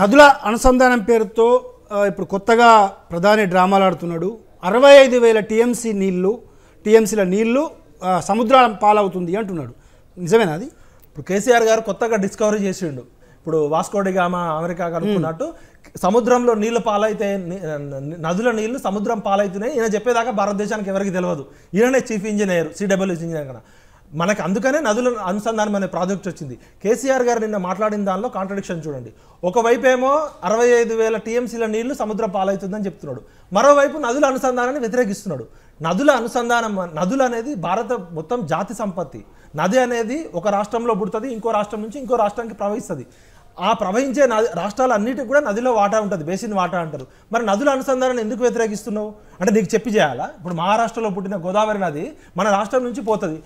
నదుల అనుసంధానం పేరుతో ఇప్పుడు కొత్తగా ప్రధాని డ్రామాలు ఆడుతున్నాడు అరవై ఐదు వేల టీఎంసీ నీళ్లు టీఎంసీల నీళ్లు సముద్రాల పాలవుతుంది అంటున్నాడు నిజమేనా అది ఇప్పుడు కేసీఆర్ గారు కొత్తగా డిస్కవరీ చేసిండు ఇప్పుడు వాస్కోడిగామా అమెరికా కనుక్కున్నట్టు సముద్రంలో నీళ్లు పాలైతే నదుల నీళ్లు సముద్రం పాలైతున్నాయి ఈయన చెప్పేదాకా భారతదేశానికి ఎవరికి తెలియదు ఈయననే చీఫ్ ఇంజనీర్ సిడబ్ల్యూసి ఇంజనీర్ కదా మనకు అందుకనే నదుల అనుసంధానం అనే ప్రాజెక్ట్ వచ్చింది కేసీఆర్ గారు నిన్న మాట్లాడిన దానిలో కాంట్రడిక్షన్ చూడండి ఒకవైపు ఏమో అరవై ఐదు వేల టీఎంసీల నీళ్లు సముద్ర పాలవుతుందని చెప్తున్నాడు మరోవైపు నదుల అనుసంధానాన్ని వ్యతిరేకిస్తున్నాడు నదుల అనుసంధానం నదులు అనేది భారత మొత్తం జాతి సంపత్తి నది అనేది ఒక రాష్ట్రంలో పుడుతుంది ఇంకో రాష్ట్రం నుంచి ఇంకో రాష్ట్రానికి ప్రవహిస్తుంది ఆ ప్రవహించే నది రాష్ట్రాలన్నిటికీ కూడా నదిలో వాటా ఉంటుంది బేసిన్ వాటా అంటారు మరి నదుల అనుసంధానాన్ని ఎందుకు వ్యతిరేకిస్తున్నావు అంటే నీకు చెప్పి చేయాలా ఇప్పుడు మహారాష్ట్రలో పుట్టిన గోదావరి నది మన రాష్ట్రం నుంచి పోతుంది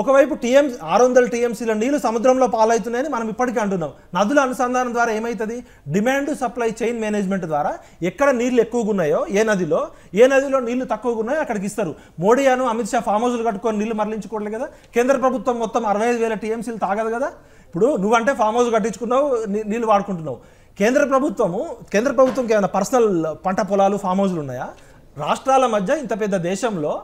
ఒకవైపు టీఎంసీ ఆరు వందల టీఎంసీల నీళ్లు సముద్రంలో పాలవుతున్నాయని మనం ఇప్పటికీ అంటున్నాం నదుల అనుసంధానం ద్వారా ఏమవుతుంది డిమాండ్ సప్లై చైన్ మేనేజ్మెంట్ ద్వారా ఎక్కడ నీళ్లు ఎక్కువగా ఉన్నాయో ఏ నదిలో ఏ నదిలో నీళ్లు తక్కువగా ఉన్నాయో అక్కడికి ఇస్తారు మోడీ అను అమిత్ షా ఫామ్ హౌస్లు కట్టుకొని నీళ్లు మరలించుకోవట్లేదు కదా కేంద్ర ప్రభుత్వం మొత్తం అరవై ఐదు వేల టీఎంసీలు తాగదు కదా ఇప్పుడు నువ్వంటే ఫామ్ హౌస్ కట్టించుకున్నావు నీళ్ళు వాడుకుంటున్నావు కేంద్ర ప్రభుత్వము కేంద్ర ప్రభుత్వంకి ఏమైనా పర్సనల్ పంట పొలాలు ఫామ్ హౌస్లు ఉన్నాయా రాష్ట్రాల మధ్య ఇంత పెద్ద దేశంలో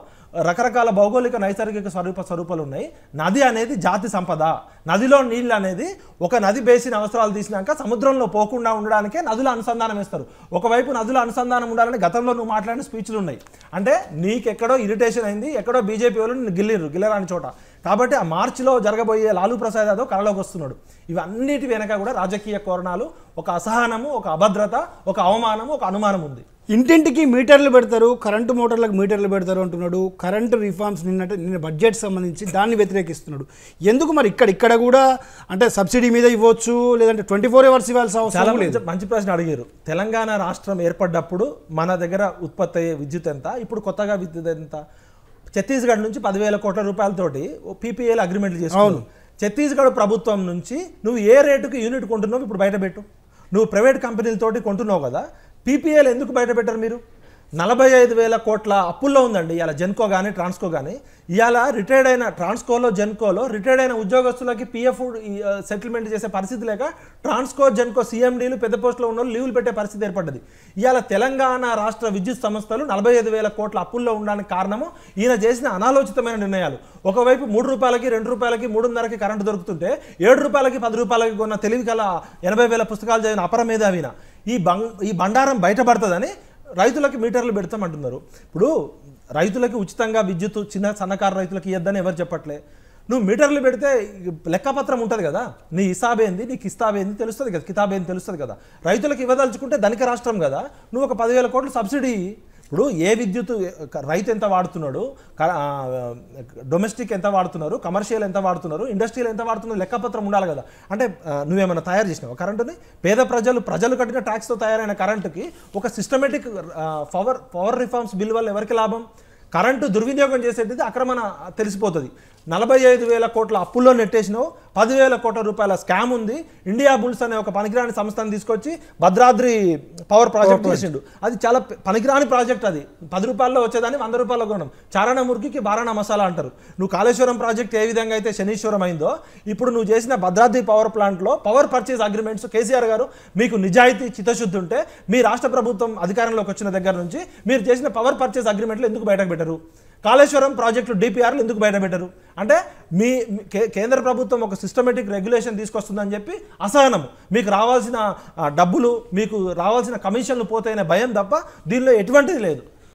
రకరకాల భౌగోళిక నైసర్గిక స్వరూప స్వరూపాలు ఉన్నాయి నది అనేది జాతి సంపద నదిలో నీళ్ళు అనేది ఒక నది బేసిన అవసరాలు తీసినాక సముద్రంలో పోకుండా ఉండడానికే నదుల అనుసంధానం ఇస్తారు ఒకవైపు నదుల అనుసంధానం ఉండాలని గతంలో నువ్వు మాట్లాడిన స్పీచ్లు ఉన్నాయి అంటే నీకెక్కడో ఇరిటేషన్ అయింది ఎక్కడో బీజేపీ వాళ్ళు గిల్లిరు గిల్లరాని చోట కాబట్టి ఆ మార్చిలో జరగబోయే లాలూ ప్రసాద్ యాదవ్ కళలోకి వస్తున్నాడు ఇవన్నిటి వెనక కూడా రాజకీయ కోరణాలు ఒక అసహనము ఒక అభద్రత ఒక అవమానము ఒక అనుమానం ఉంది ఇంటింటికి మీటర్లు పెడతారు కరెంటు మోటార్లకు మీటర్లు పెడతారు అంటున్నాడు కరెంటు రిఫార్మ్స్ నిన్నట నిన్న బడ్జెట్ సంబంధించి దాన్ని వ్యతిరేకిస్తున్నాడు ఎందుకు మరి ఇక్కడ ఇక్కడ కూడా అంటే సబ్సిడీ మీద ఇవ్వచ్చు లేదంటే ట్వంటీ ఫోర్ అవర్స్ ఇవ్వాల్సిన అవసరం లేదు మంచి ప్రశ్న అడిగారు తెలంగాణ రాష్ట్రం ఏర్పడ్డప్పుడు మన దగ్గర ఉత్పత్తి అయ్యే విద్యుత్ ఎంత ఇప్పుడు కొత్తగా విద్యుత్ ఎంత ఛత్తీస్గఢ్ నుంచి పదివేల కోట్ల రూపాయలతోటి పీపీఏలు అగ్రిమెంట్లు చేసుకోవాలి ఛత్తీస్గఢ్ ప్రభుత్వం నుంచి నువ్వు ఏ రేటుకి యూనిట్ కొంటున్నావు ఇప్పుడు బయటపెట్టు నువ్వు ప్రైవేట్ కంపెనీలతోటి కొంటున్నావు కదా పీపీఏలు ఎందుకు బయట పెట్టారు మీరు నలభై ఐదు వేల కోట్ల అప్పుల్లో ఉందండి ఇవాళ జెన్కో కానీ ట్రాన్స్కో కానీ ఇవాళ రిటైర్డ్ అయిన ట్రాన్స్కోలో జెన్కోలో రిటైర్డ్ అయిన ఉద్యోగస్తులకి పిఎఫ్ సెటిల్మెంట్ చేసే పరిస్థితి లేక ట్రాన్స్కో జెన్కో సీఎండీలు పెద్ద పోస్టులో ఉన్న లీవులు పెట్టే పరిస్థితి ఏర్పడ్డది ఇవాళ తెలంగాణ రాష్ట్ర విద్యుత్ సంస్థలు నలభై ఐదు వేల కోట్ల అప్పుల్లో ఉండడానికి కారణము ఈయన చేసిన అనాలోచితమైన నిర్ణయాలు ఒకవైపు మూడు రూపాయలకి రెండు రూపాయలకి మూడున్నరకి కరెంటు దొరుకుతుంటే ఏడు రూపాయలకి పది రూపాయలకి కొన్న తెలివి కల ఎనభై వేల పుస్తకాలు చదివిన అపర ఈ బంగ్ ఈ బండారం బయటపడుతుందని రైతులకు మీటర్లు పెడతామంటున్నారు ఇప్పుడు రైతులకి ఉచితంగా విద్యుత్ చిన్న సన్నకారు రైతులకు ఇవ్వద్దని ఎవరు చెప్పట్లే నువ్వు మీటర్లు పెడితే లెక్కపత్రం ఉంటుంది కదా నీ హిసాబేంది నీకు హిస్తాబేంది తెలుస్తుంది కదా కితాబేంది తెలుస్తుంది కదా రైతులకు ఇవ్వదలుచుకుంటే ధనిక రాష్ట్రం కదా నువ్వు ఒక పదివేల కోట్లు సబ్సిడీ ఇప్పుడు ఏ విద్యుత్ రైతు ఎంత వాడుతున్నాడు డొమెస్టిక్ ఎంత వాడుతున్నారు కమర్షియల్ ఎంత వాడుతున్నారు ఇండస్ట్రియల్ ఎంత వాడుతున్నారు లెక్కపత్రం ఉండాలి కదా అంటే నువ్వేమైనా తయారు చేసినావు కరెంటుని పేద ప్రజలు ప్రజలు కట్టిన ట్యాక్స్తో తయారైన కరెంటుకి ఒక systematic power power reforms bill వల్ల ఎవరికి లాభం కరెంటు దుర్వినియోగం చేసేది అక్రమణ తెలిసిపోతుంది నలభై ఐదు వేల కోట్ల అప్పుల్లో నెట్టేసినావు పదివేల కోట్ల రూపాయల స్కామ్ ఉంది ఇండియా బుల్స్ అనే ఒక పనికిరాని సంస్థను తీసుకొచ్చి భద్రాద్రి పవర్ ప్రాజెక్ట్ చేసిండు అది చాలా పనికిరాని ప్రాజెక్ట్ అది పది రూపాయల్లో వచ్చేదాన్ని వంద రూపాయల కొనడం చారణ మురికి బారాణ మసాలా అంటారు నువ్వు కాళేశ్వరం ప్రాజెక్ట్ ఏ విధంగా అయితే శనీశ్వరం అయిందో ఇప్పుడు నువ్వు చేసిన భద్రాద్రి పవర్ ప్లాంట్లో power purchase agreements KCR garu మీకు నిజాయితీ చిత్తశుద్ధి ఉంటే మీ రాష్ట్ర ప్రభుత్వం అధికారంలోకి వచ్చిన దగ్గర నుంచి మీరు చేసిన పవర్ పర్చేజ్ అగ్రిమెంట్లు ఎందుకు బయటకు పెట్టరు కాళేశ్వరం ప్రాజెక్టు డిపిఆర్లు ఎందుకు బయటపెట్టారు అంటే మీ కేంద్ర ప్రభుత్వం ఒక సిస్టమేటిక్ రెగ్యులేషన్ తీసుకొస్తుందని చెప్పి అసహనం మీకు రావాల్సిన డబ్బులు మీకు రావాల్సిన కమిషన్లు పోతాయనే భయం తప్ప దీనిలో ఎటువంటిది లేదు